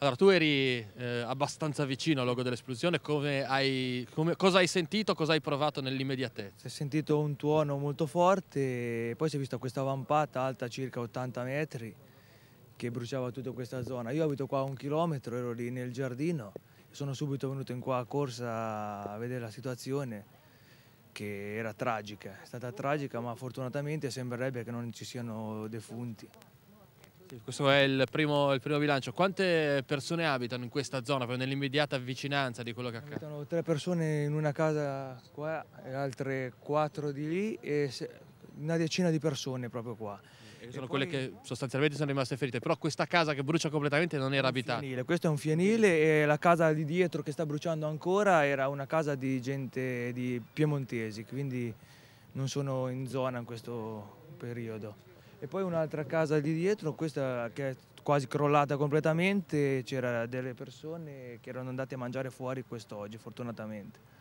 Allora, tu eri eh, abbastanza vicino al luogo dell'esplosione, cosa hai sentito, cosa hai provato nell'immediatezza? Si è sentito un tuono molto forte, poi si è vista questa vampata alta circa 80 metri che bruciava tutta questa zona. Io abito qua un chilometro, ero lì nel giardino, sono subito venuto in qua a corsa a vedere la situazione che era tragica, è stata tragica ma fortunatamente sembrerebbe che non ci siano defunti. Questo è il primo, il primo, bilancio. Quante persone abitano in questa zona, nell'immediata vicinanza di quello che accade? Abitano tre persone in una casa qua e altre quattro di lì e una decina di persone proprio qua. E sono e quelle che sostanzialmente sono rimaste ferite, però questa casa che brucia completamente non era abitata. Fienile. Questo è un fienile e la casa di dietro che sta bruciando ancora era una casa di gente di piemontesi, quindi non sono in zona in questo periodo. E poi un'altra casa lì dietro, questa che è quasi crollata completamente, c'erano delle persone che erano andate a mangiare fuori quest'oggi, fortunatamente.